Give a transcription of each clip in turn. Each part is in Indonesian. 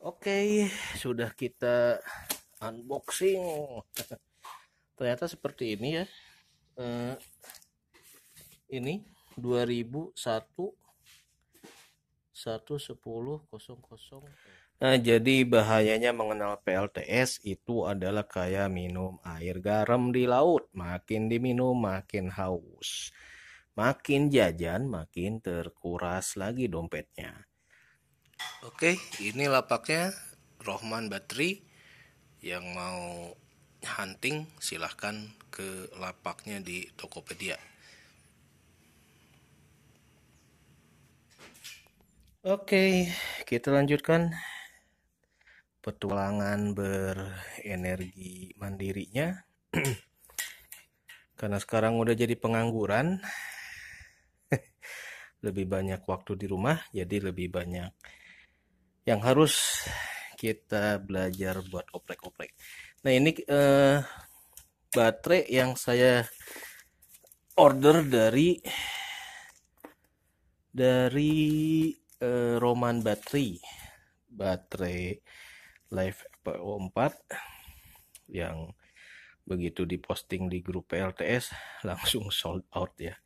Oke, sudah kita unboxing. Ternyata seperti ini ya. Eh, ini 2001 110 Nah, jadi bahayanya mengenal PLTS itu adalah kayak minum air garam di laut. Makin diminum, makin haus. Makin jajan, makin terkuras lagi dompetnya. Oke, ini lapaknya Rohman Batri yang mau hunting silahkan ke lapaknya di Tokopedia. Oke, kita lanjutkan petualangan berenergi mandirinya. Karena sekarang udah jadi pengangguran, lebih banyak waktu di rumah, jadi lebih banyak yang harus kita belajar buat oprek-oprek. Nah ini eh, baterai yang saya order dari dari eh, Roman Battery baterai Life PO 4 yang begitu diposting di grup PLTS langsung sold out ya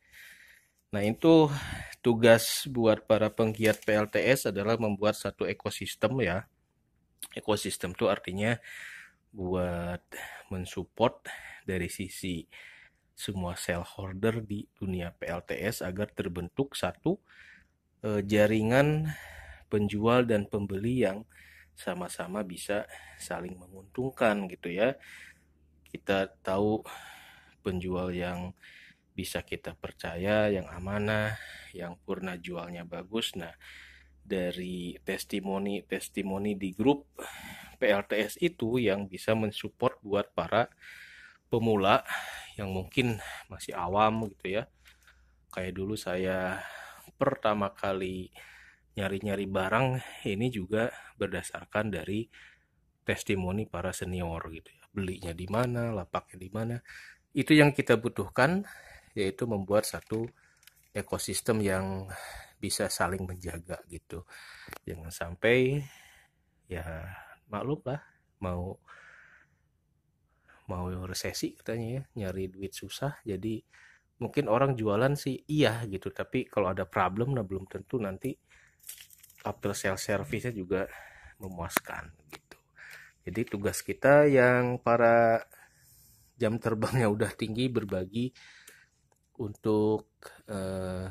Nah, itu tugas buat para penggiat PLTS adalah membuat satu ekosistem ya. Ekosistem itu artinya buat mensupport dari sisi semua sell holder di dunia PLTS agar terbentuk satu e, jaringan penjual dan pembeli yang sama-sama bisa saling menguntungkan gitu ya. Kita tahu penjual yang bisa kita percaya, yang amanah, yang purna jualnya bagus. Nah, dari testimoni-testimoni di grup PLTS itu yang bisa mensupport buat para pemula yang mungkin masih awam gitu ya. Kayak dulu saya pertama kali nyari-nyari barang ini juga berdasarkan dari testimoni para senior gitu ya. Belinya di mana, lapaknya di mana. Itu yang kita butuhkan yaitu membuat satu ekosistem yang bisa saling menjaga gitu jangan sampai ya maklum lah mau mau resesi katanya ya nyari duit susah jadi mungkin orang jualan sih iya gitu tapi kalau ada problem nah belum tentu nanti after sale service-nya juga memuaskan gitu jadi tugas kita yang para jam terbangnya udah tinggi berbagi untuk uh,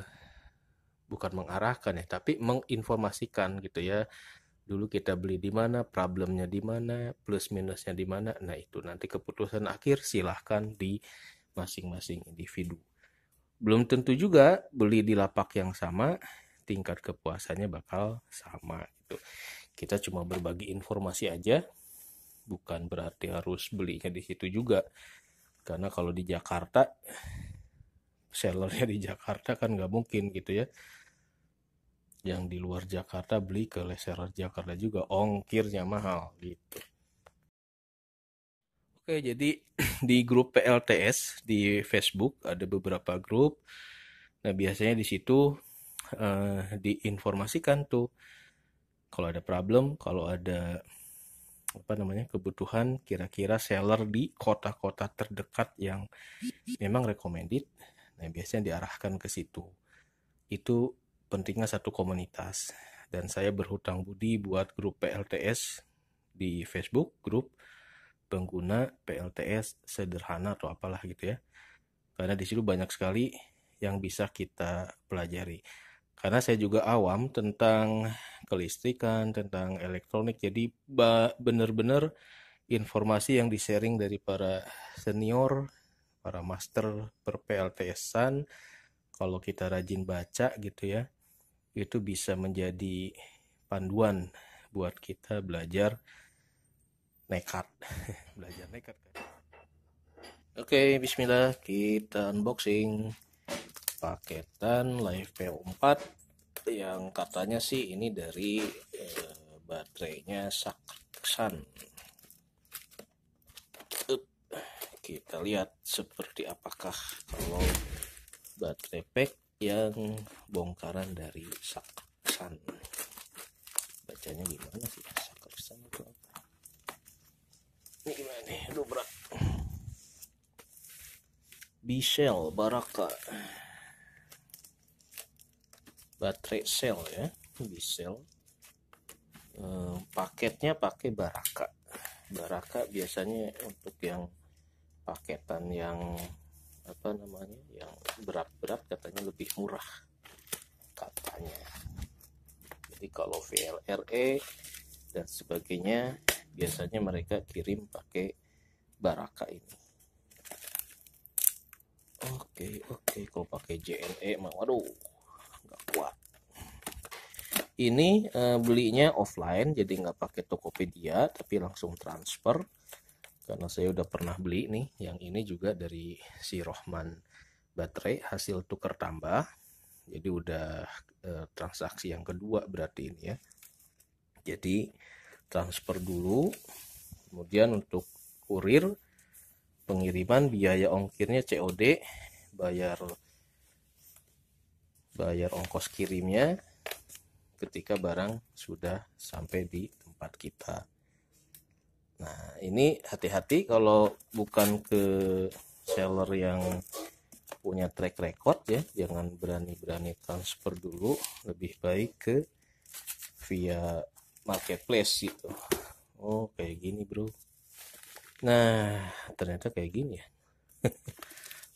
bukan mengarahkan ya, tapi menginformasikan gitu ya. Dulu kita beli di mana, problemnya di mana, plus minusnya di mana. Nah, itu nanti keputusan akhir silahkan di masing-masing individu. Belum tentu juga beli di lapak yang sama, tingkat kepuasannya bakal sama gitu. Kita cuma berbagi informasi aja, bukan berarti harus belinya di situ juga. Karena kalau di Jakarta sellernya di Jakarta kan nggak mungkin gitu ya yang di luar Jakarta beli ke seller Jakarta juga ongkirnya mahal gitu Oke, jadi di grup PLTS di Facebook ada beberapa grup. Nah, biasanya di situ uh, diinformasikan tuh kalau ada problem, kalau ada apa namanya kebutuhan kira-kira seller di kota-kota terdekat yang memang recommended Nah, biasanya diarahkan ke situ. Itu pentingnya satu komunitas. Dan saya berhutang budi buat grup PLTS di Facebook, grup pengguna PLTS sederhana atau apalah gitu ya. Karena di situ banyak sekali yang bisa kita pelajari. Karena saya juga awam tentang kelistrikan, tentang elektronik, jadi benar-benar informasi yang di-sharing dari para senior para master per PLTSan kalau kita rajin baca gitu ya itu bisa menjadi panduan buat kita belajar nekat belajar nekat kan? oke okay, bismillah kita unboxing paketan live PO4 yang katanya sih ini dari eh, baterainya Saksan kita lihat seperti apakah kalau baterai pack yang bongkaran dari saksan bacanya gimana sih saksan itu apa ini gimana nih aduh berat bisel baraka baterai sel ya bisel eh, paketnya pakai baraka baraka biasanya untuk yang paketan yang apa namanya yang berat-berat katanya lebih murah katanya jadi kalau VLRE dan sebagainya biasanya mereka kirim pakai baraka ini oke oke kalau pakai JNE mah waduh nggak kuat ini e, belinya offline jadi nggak pakai Tokopedia tapi langsung transfer karena saya udah pernah beli nih yang ini juga dari si Rohman baterai hasil tukar tambah jadi udah e, transaksi yang kedua berarti ini ya jadi transfer dulu kemudian untuk kurir pengiriman biaya ongkirnya COD bayar bayar ongkos kirimnya ketika barang sudah sampai di tempat kita Nah, ini hati-hati kalau bukan ke seller yang punya track record ya, jangan berani-berani transfer dulu, lebih baik ke via marketplace gitu. Oh, kayak gini, Bro. Nah, ternyata kayak gini ya.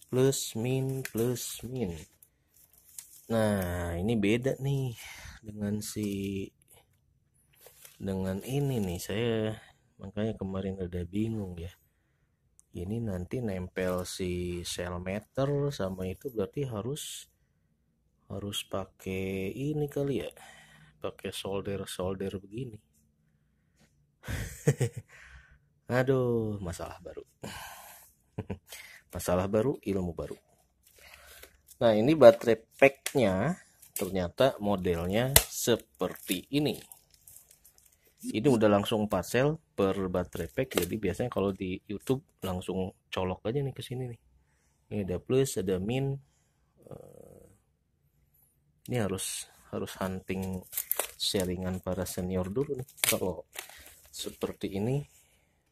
plus min plus min. Nah, ini beda nih dengan si dengan ini nih saya makanya kemarin ada bingung ya ini nanti nempel si cell meter sama itu berarti harus harus pakai ini kali ya pakai solder solder begini aduh masalah baru masalah baru ilmu baru nah ini baterai packnya ternyata modelnya seperti ini ini udah langsung sel per baterai pack jadi biasanya kalau di YouTube langsung colok aja nih ke sini nih ini ada plus ada min eh, ini harus harus hunting sharingan para senior dulu nih kalau seperti ini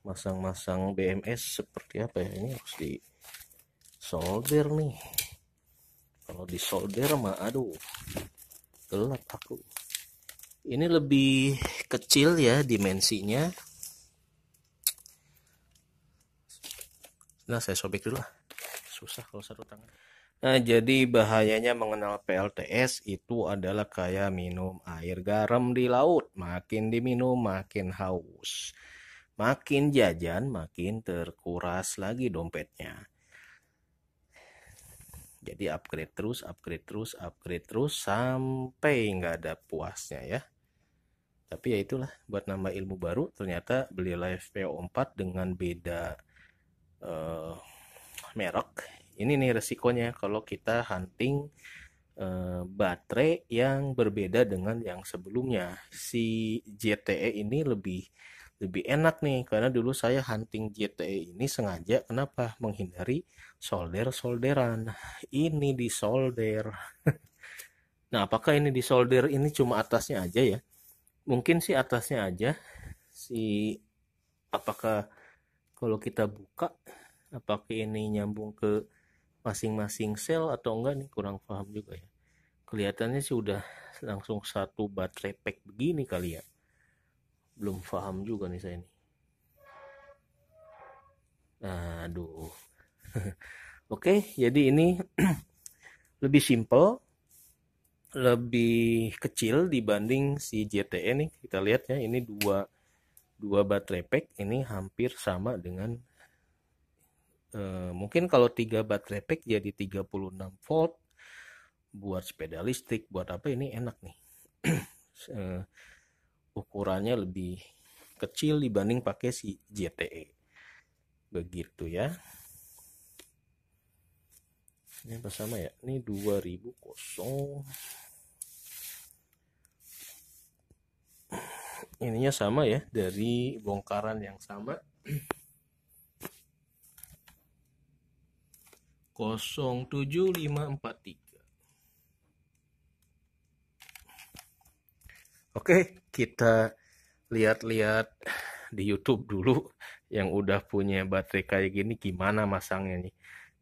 masang-masang BMS seperti apa ya ini harus di solder nih kalau di solder mah aduh gelap aku ini lebih kecil ya dimensinya nah saya sobek dulu lah susah kalau satu tangan Nah, jadi bahayanya mengenal PLTS itu adalah kayak minum air garam di laut. Makin diminum, makin haus. Makin jajan, makin terkuras lagi dompetnya. Jadi upgrade terus, upgrade terus, upgrade terus sampai nggak ada puasnya ya tapi ya itulah buat nambah ilmu baru ternyata beli live PO4 dengan beda uh, merek ini nih resikonya kalau kita hunting eh, baterai yang berbeda dengan yang sebelumnya si JTE ini lebih lebih enak nih karena dulu saya hunting JTE ini sengaja kenapa menghindari solder solderan ini di solder nah apakah ini di solder ini cuma atasnya aja ya mungkin sih atasnya aja si apakah kalau kita buka apakah ini nyambung ke masing-masing sel atau enggak nih kurang paham juga ya kelihatannya sih udah langsung satu baterai pack begini kali ya belum paham juga nih saya ini aduh oke jadi ini lebih simple lebih kecil dibanding si JTE nih kita lihat ya ini dua dua baterai pack ini hampir sama dengan e, mungkin kalau tiga baterai pack jadi 36 volt buat sepeda listrik buat apa ini enak nih e, ukurannya lebih kecil dibanding pakai si JTE begitu ya ini apa sama ya ini 2000 kosong ininya sama ya dari bongkaran yang sama 07543 Oke kita lihat-lihat di YouTube dulu yang udah punya baterai kayak gini gimana masangnya nih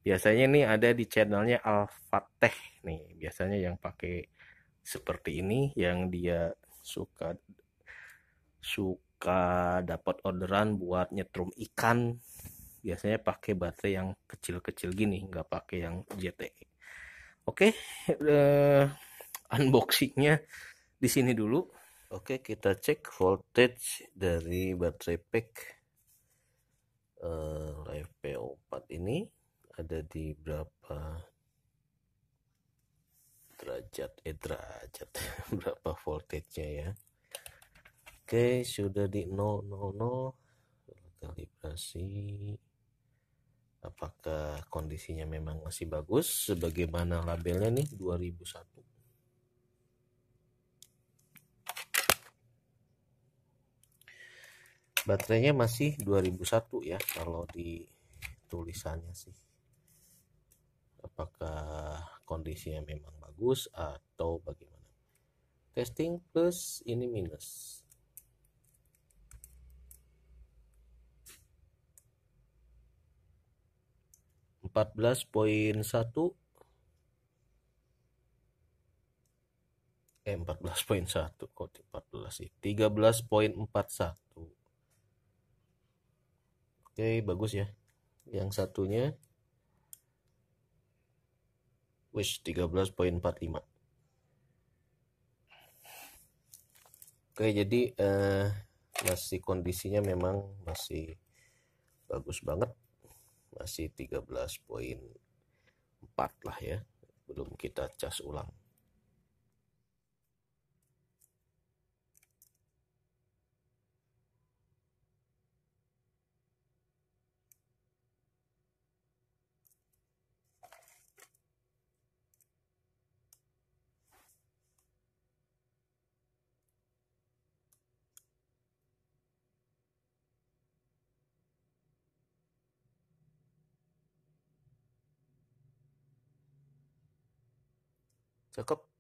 biasanya nih ada di channelnya Alfateh nih biasanya yang pakai seperti ini yang dia suka suka dapat orderan buat nyetrum ikan biasanya pakai baterai yang kecil-kecil gini nggak pakai yang JTE oke uh, unboxingnya di sini dulu oke kita cek voltage dari baterai pack uh, live PO4 ini ada di berapa derajat eh derajat berapa voltage-nya ya Oke, sudah di 000 kalibrasi. Apakah kondisinya memang masih bagus sebagaimana labelnya nih 2001. Baterainya masih 2001 ya kalau di tulisannya sih. Apakah kondisinya memang bagus atau bagaimana? Testing plus ini minus. 14.1 eh 14.1 kok 14 sih 13.41 oke bagus ya yang satunya wish 13.45 oke jadi eh, masih kondisinya memang masih bagus banget masih 13.4 lah ya belum kita cas ulang Cakep.